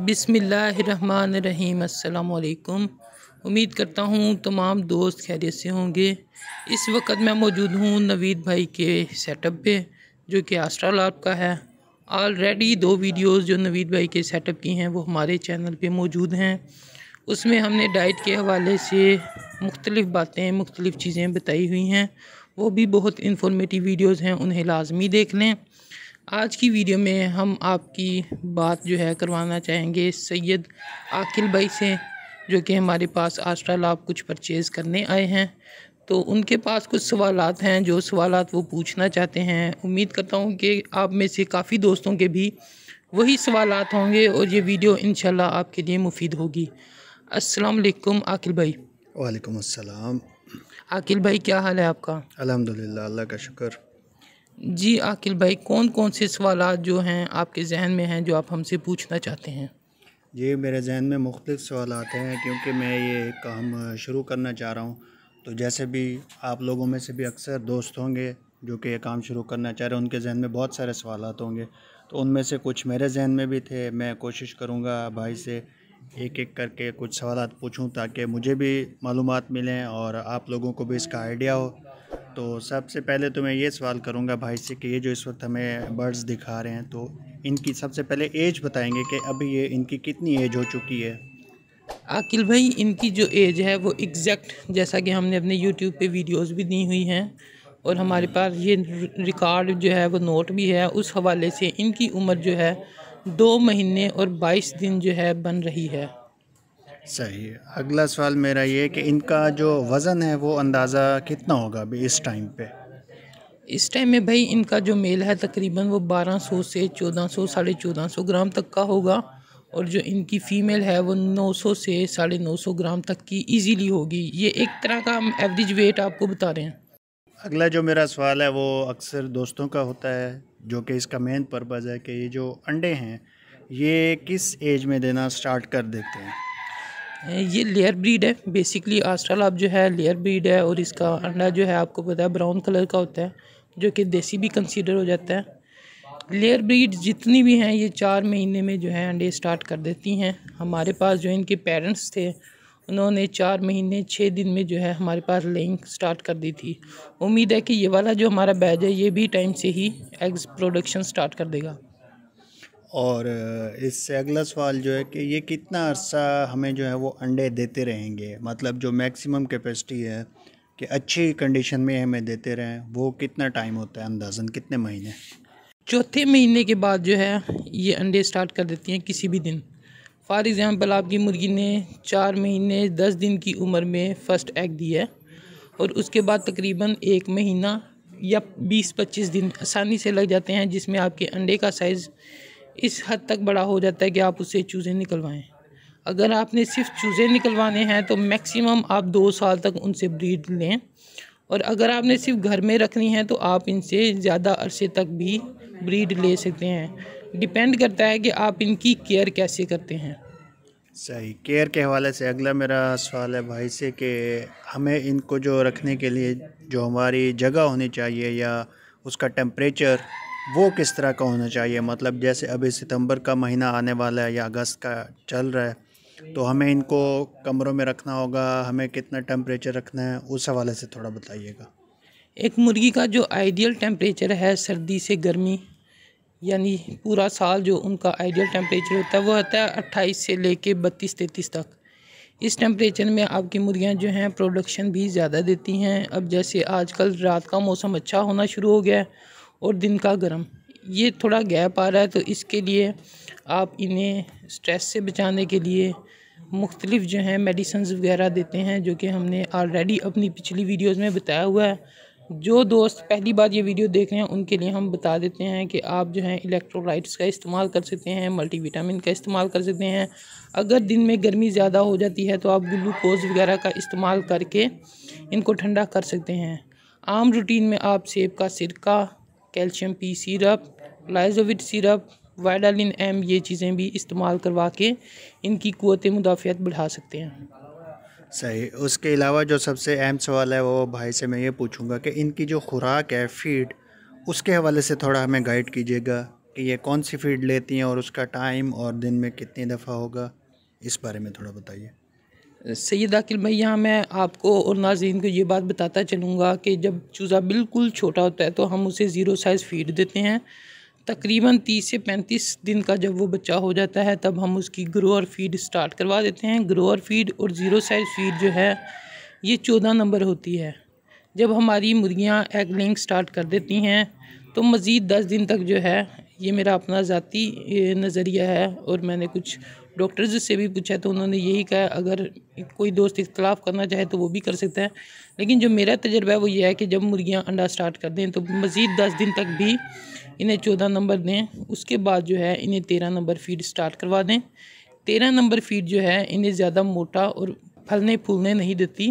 बिसमीम उम्मीद करता हूँ तमाम दोस्त खैरियत से होंगे इस वक्त मैं मौजूद हूँ नवीद भाई के सेटअप पे जो कि आस्ट्रा लाभ का है ऑलरेडी दो वीडियोस जो नवीद भाई के सेटअप की हैं वो हमारे चैनल पे मौजूद हैं उसमें हमने डाइट के हवाले से मुख्तलिफ़ बातें मुख्तलिफ़ चीज़ें बताई हुई हैं वो भी बहुत इन्फॉर्मेटिव वीडियोज़ हैं उन्हें लाजमी देख लें आज की वीडियो में हम आपकी बात जो है करवाना चाहेंगे सैयद आकिल भाई से जो कि हमारे पास आस्ट्रा लाभ कुछ परचेज़ करने आए हैं तो उनके पास कुछ सवाल हैं जो सवाल वो पूछना चाहते हैं उम्मीद करता हूँ कि आप में से काफ़ी दोस्तों के भी वही सवाल होंगे और ये वीडियो इन आपके लिए मुफीद होगी असलकुम आकिल भाई वालेकुम अस्सलाम आकिल भाई क्या हाल है आपका अल्हम्दुलिल्लाह अल्लाह का शुक्र जी आकिल भाई कौन कौन से सवाल जो हैं आपके जहन में हैं जो आप हमसे पूछना चाहते हैं जी मेरे जहन में मुख्तलिफ़ सवाल हैं क्योंकि मैं ये काम शुरू करना चाह रहा हूँ तो जैसे भी आप लोगों में से भी अक्सर दोस्त होंगे जो कि ये काम शुरू करना चाह रहे हैं उनके जहन में बहुत सारे सवाल होंगे तो उनमें से कुछ मेरे जहन में भी थे मैं कोशिश करूँगा भाई से एक एक करके कुछ सवाल पूछूं ताकि मुझे भी मालूम मिलें और आप लोगों को भी इसका आइडिया हो तो सबसे पहले तो मैं ये सवाल करूँगा भाई से कि ये जो इस वक्त हमें बर्ड्स दिखा रहे हैं तो इनकी सबसे पहले एज बताएंगे कि अभी ये इनकी कितनी एज हो चुकी है आकिल भाई इनकी जो एज है वो एग्जैक्ट जैसा कि हमने अपने यूट्यूब पे वीडियोस भी दी हुई हैं और हमारे पास ये रिकॉर्ड जो है वो नोट भी है उस हवाले से इनकी उम्र जो है दो महीने और बाईस दिन जो है बन रही है सही अगला सवाल मेरा ये कि इनका जो वज़न है वो अंदाज़ा कितना होगा अभी इस टाइम पे इस टाइम में भाई इनका जो मेल है तकरीबन वो 1200 से 1400 साढ़े चौदह सौ ग्राम तक का होगा और जो इनकी फ़ीमेल है वो 900 से साढ़े नौ सौ ग्राम तक की इजीली होगी ये एक तरह का हम एवरेज वेट आपको बता रहे हैं अगला जो मेरा सवाल है वो अक्सर दोस्तों का होता है जो कि इसका मेन पर्पज़ है कि ये जो अंडे हैं ये किस एज में देना स्टार्ट कर देते हैं ये लेयर ब्रीड है बेसिकली आस्ट्रल आप जो है लेयर ब्रीड है और इसका अंडा जो है आपको पता है ब्राउन कलर का होता है जो कि देसी भी कंसीडर हो जाता है लेयर ब्रीड जितनी भी हैं ये चार महीने में जो है अंडे स्टार्ट कर देती हैं हमारे पास जो इनके पेरेंट्स थे उन्होंने चार महीने छः दिन में जो है हमारे पास लेइंग स्टार्ट कर दी थी उम्मीद है कि ये वाला जो हमारा बैज है ये भी टाइम से ही एग्स प्रोडक्शन स्टार्ट कर देगा और इससे अगला सवाल जो है कि ये कितना अर्सा हमें जो है वो अंडे देते रहेंगे मतलब जो मैक्सिमम कैपेसिटी है कि अच्छी कंडीशन में हमें देते रहें वो कितना टाइम होता है अंदाजन कितने महीने चौथे महीने के बाद जो है ये अंडे स्टार्ट कर देती हैं किसी भी दिन फॉर एग्ज़ाम्पल आपकी मुर्गी ने चार महीने दस दिन की उम्र में फ़र्स्ट एग दी है और उसके बाद तकरीबन एक महीना या बीस पच्चीस दिन आसानी से लग जाते हैं जिसमें आपके अंडे का साइज़ इस हद तक बड़ा हो जाता है कि आप उससे चूज़ें निकलवाएं अगर आपने सिर्फ चूज़ें निकलवाने हैं तो मैक्सिमम आप दो साल तक उनसे ब्रीड लें और अगर आपने सिर्फ घर में रखनी है तो आप इनसे ज़्यादा अरसे तक भी ब्रीड ले सकते हैं डिपेंड करता है कि आप इनकी केयर कैसे करते हैं सही केयर के हवाले से अगला मेरा सवाल है भाई से कि हमें इनको जो रखने के लिए जो हमारी जगह होनी चाहिए या उसका टेम्परेचर वो किस तरह का होना चाहिए मतलब जैसे अभी सितंबर का महीना आने वाला है या अगस्त का चल रहा है तो हमें इनको कमरों में रखना होगा हमें कितना टेम्परेचर रखना है उस हवाले से थोड़ा बताइएगा एक मुर्गी का जो आइडियल टेम्परेचर है सर्दी से गर्मी यानी पूरा साल जो उनका आइडियल टेम्परेचर होता है वो होता है अट्ठाईस से ले कर बत्तीस तैंतीस तक इस टेम्परेचर में आपकी मुर्गियाँ जो हैं प्रोडक्शन भी ज़्यादा देती हैं अब जैसे आजकल रात का मौसम अच्छा होना शुरू हो गया है और दिन का गर्म ये थोड़ा गैप आ रहा है तो इसके लिए आप इन्हें स्ट्रेस से बचाने के लिए मुख्तलिफ़ जो हैं मेडिसन्स वगैरह देते हैं जो कि हमने ऑलरेडी अपनी पिछली वीडियोज़ में बताया हुआ है जो दोस्त पहली बार ये वीडियो देख रहे हैं उनके लिए हम बता देते हैं कि आप जो हैं इलेक्ट्रोलाइट्स का इस्तेमाल कर सकते हैं मल्टीविटामिन का इस्तेमाल कर सकते हैं अगर दिन में गर्मी ज़्यादा हो जाती है तो आप ग्लूकोज वगैरह का इस्तेमाल करके इनको ठंडा कर सकते हैं आम रूटीन में आप सेब का सिरका calcium P syrup Lysovit syrup Vidaline M ये चीज़ें भी इस्तेमाल करवा के इनकी क़वत मुदाफ़त बढ़ा सकते हैं सही उसके अलावा जो सबसे अहम सवाल है वो भाई से मैं ये पूछूंगा कि इनकी जो खुराक है फीड उसके हवाले से थोड़ा हमें गाइड कीजिएगा कि ये कौन सी फीड लेती हैं और उसका टाइम और दिन में कितनी दफ़ा होगा इस बारे में थोड़ा बताइए सैदा भैया मैं आपको और नाजीन को ये बात बताता चलूँगा कि जब चूज़ा बिल्कुल छोटा होता है तो हम उसे ज़ीरो साइज़ फीड देते हैं तकरीबन तीस से पैंतीस दिन का जब वो बच्चा हो जाता है तब हम उसकी ग्रोअर फीड स्टार्ट करवा देते हैं ग्रोअर फीड और ज़ीरो साइज़ फीड जो है ये चौदह नंबर होती है जब हमारी मुर्गियाँ एग लेंग स्टार्ट कर देती हैं तो मज़ीद दस दिन तक जो है ये मेरा अपना ज़ाती नज़रिया है और मैंने कुछ डॉक्टर्स से भी पूछा तो उन्होंने यही कहा अगर कोई दोस्त इख्तलाफ करना चाहे तो वो भी कर सकते हैं लेकिन जो मेरा तजर्बा है वो ये है कि जब मुर्गियाँ अंडा स्टार्ट कर दें तो मज़ीद दस दिन तक भी इन्हें चौदह नंबर दें उसके बाद जो है इन्हें तेरह नंबर फीड स्टार्ट करवा दें तेरह नंबर फीड जो है इन्हें ज़्यादा मोटा और फलने फूलने नहीं देती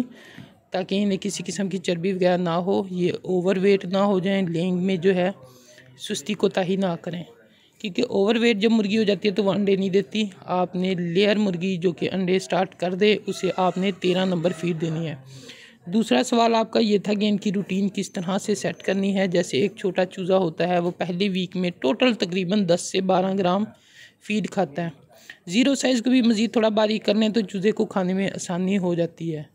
ताकि इन्हें किसी किस्म की चर्बी वगैरह ना हो ये ओवर वेट ना हो जाए लेंग में जो है सुस्ती कोताही ना करें क्योंकि ओवरवेट जब मुर्गी हो जाती है तो वो अंडे नहीं देती आपने लेयर मुर्गी जो कि अंडे स्टार्ट कर दे उसे आपने तेरह नंबर फीड देनी है दूसरा सवाल आपका ये था कि इनकी रूटीन किस तरह से सेट करनी है जैसे एक छोटा चूज़ा होता है वो पहले वीक में टोटल तकरीबन दस से बारह ग्राम फीड खाता है ज़ीरो साइज़ को भी मज़ीद थोड़ा बारीक कर लें तो चूज़े को खाने में आसानी हो जाती है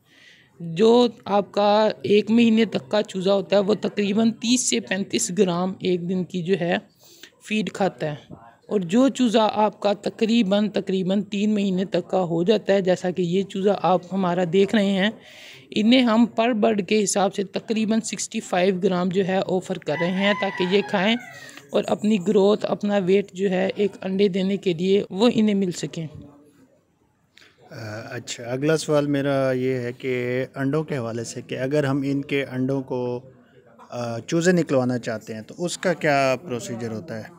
जो आपका एक महीने तक का चूज़ा होता है वो तकरीबन तीस से पैंतीस ग्राम एक दिन की जो है फीड खाता है और जो चूज़ा आपका तकरीबन तकरीबन तीन महीने तक का हो जाता है जैसा कि ये चूज़ा आप हमारा देख रहे हैं इन्हें हम पर बर्ड के हिसाब से तकरीबन 65 ग्राम जो है ऑफ़र कर रहे हैं ताकि ये खाएं और अपनी ग्रोथ अपना वेट जो है एक अंडे देने के लिए वो इन्हें मिल सकें अच्छा अगला सवाल मेरा ये है कि अंडों के हवाले से कि अगर हम इनके अंडों को चूज़े निकलवाना चाहते हैं तो उसका क्या प्रोसीजर होता है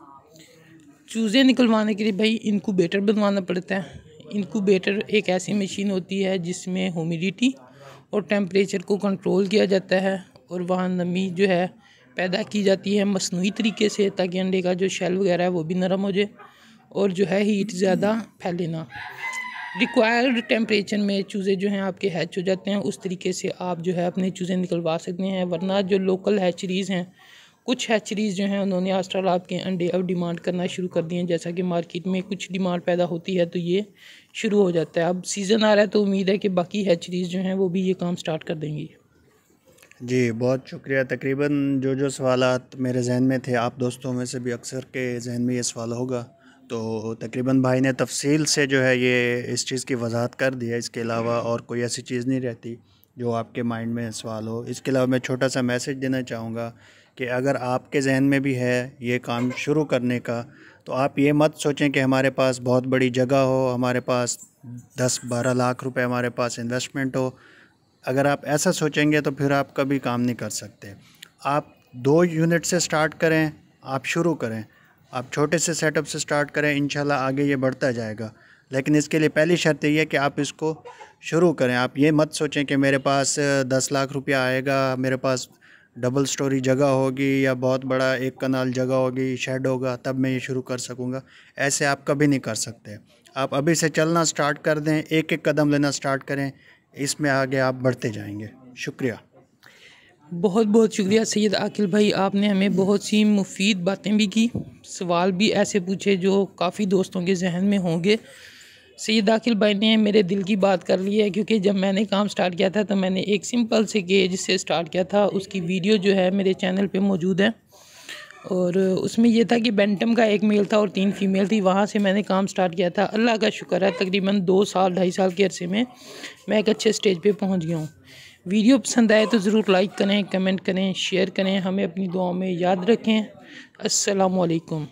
चूज़े निकलवाने के लिए भाई इनको बेटर बनवाना पड़ता है इनको बेटर एक ऐसी मशीन होती है जिसमें ह्यूमिडिटी और टेम्परेचर को कंट्रोल किया जाता है और वहाँ नमी जो है पैदा की जाती है मसनू तरीके से ताकि अंडे का जो शेल वगैरह है वो भी नरम हो जाए और जो है हीट ज़्यादा फैले ना रिक्वायर्ड टेम्परेचर में चूज़े जो हैं आपके हैच हो जाते हैं उस तरीके से आप जो है अपने चूज़े निकलवा सकते हैं वरना जो लोकल हैचरीज़ हैं कुछ हैचरीज़ जो हैं उन्होंने आस्ट्रल आपके अंडे अब डिमांड करना शुरू कर दिए हैं जैसा कि मार्केट में कुछ डिमांड पैदा होती है तो ये शुरू हो जाता है अब सीज़न आ रहा है तो उम्मीद है कि बाकी हैचरीज़ जो हैं वो भी ये काम स्टार्ट कर देंगी जी बहुत शुक्रिया तकरीबन जो जो सवाल मेरे जहन में थे आप दोस्तों में से भी अक्सर के जहन में ये सवाल होगा तो तकरीबन भाई ने तफसील से जो है ये इस चीज़ की वजाहत कर दिया इसके अलावा हम्म। और कोई ऐसी चीज़ नहीं रहती जो आपके माइंड में सवाल हो इसके अलावा मैं छोटा सा मैसेज देना चाहूँगा कि अगर आपके जहन में भी है ये काम शुरू करने का तो आप ये मत सोचें कि हमारे पास बहुत बड़ी जगह हो हमारे पास दस बारह लाख रुपए हमारे पास इन्वेस्टमेंट हो अगर आप ऐसा सोचेंगे तो फिर आप कभी काम नहीं कर सकते आप दो यूनिट से स्टार्ट करें आप शुरू करें आप छोटे से सेटअप से स्टार्ट करें इन आगे ये बढ़ता जाएगा लेकिन इसके लिए पहली शर्त यही है कि आप इसको शुरू करें आप ये मत सोचें कि मेरे पास दस लाख रुपया आएगा मेरे पास डबल स्टोरी जगह होगी या बहुत बड़ा एक कनाल जगह होगी शेड होगा तब मैं ये शुरू कर सकूँगा ऐसे आप कभी नहीं कर सकते आप अभी से चलना स्टार्ट कर दें एक एक कदम लेना स्टार्ट करें इसमें आगे आप बढ़ते जाएंगे शुक्रिया बहुत बहुत शुक्रिया सैयद आकिल भाई आपने हमें बहुत सी मुफीद बातें भी की सवाल भी ऐसे पूछे जो काफ़ी दोस्तों के जहन में होंगे सैयद आकिल भाई ने मेरे दिल की बात कर ली है क्योंकि जब मैंने काम स्टार्ट किया था तो मैंने एक सिंपल से गेज से स्टार्ट किया था उसकी वीडियो जो है मेरे चैनल पर मौजूद है और उसमें यह था कि बेंटम का एक मेल था और तीन फीमेल थी वहाँ से मैंने काम स्टार्ट किया था अल्लाह का शुक्र है तकरीबन दो साल ढाई साल के अरसे में मैं एक अच्छे स्टेज पर पहुँच गया हूँ वीडियो पसंद आए तो ज़रूर लाइक करें कमेंट करें शेयर करें हमें अपनी दुआओं में याद रखें असलकम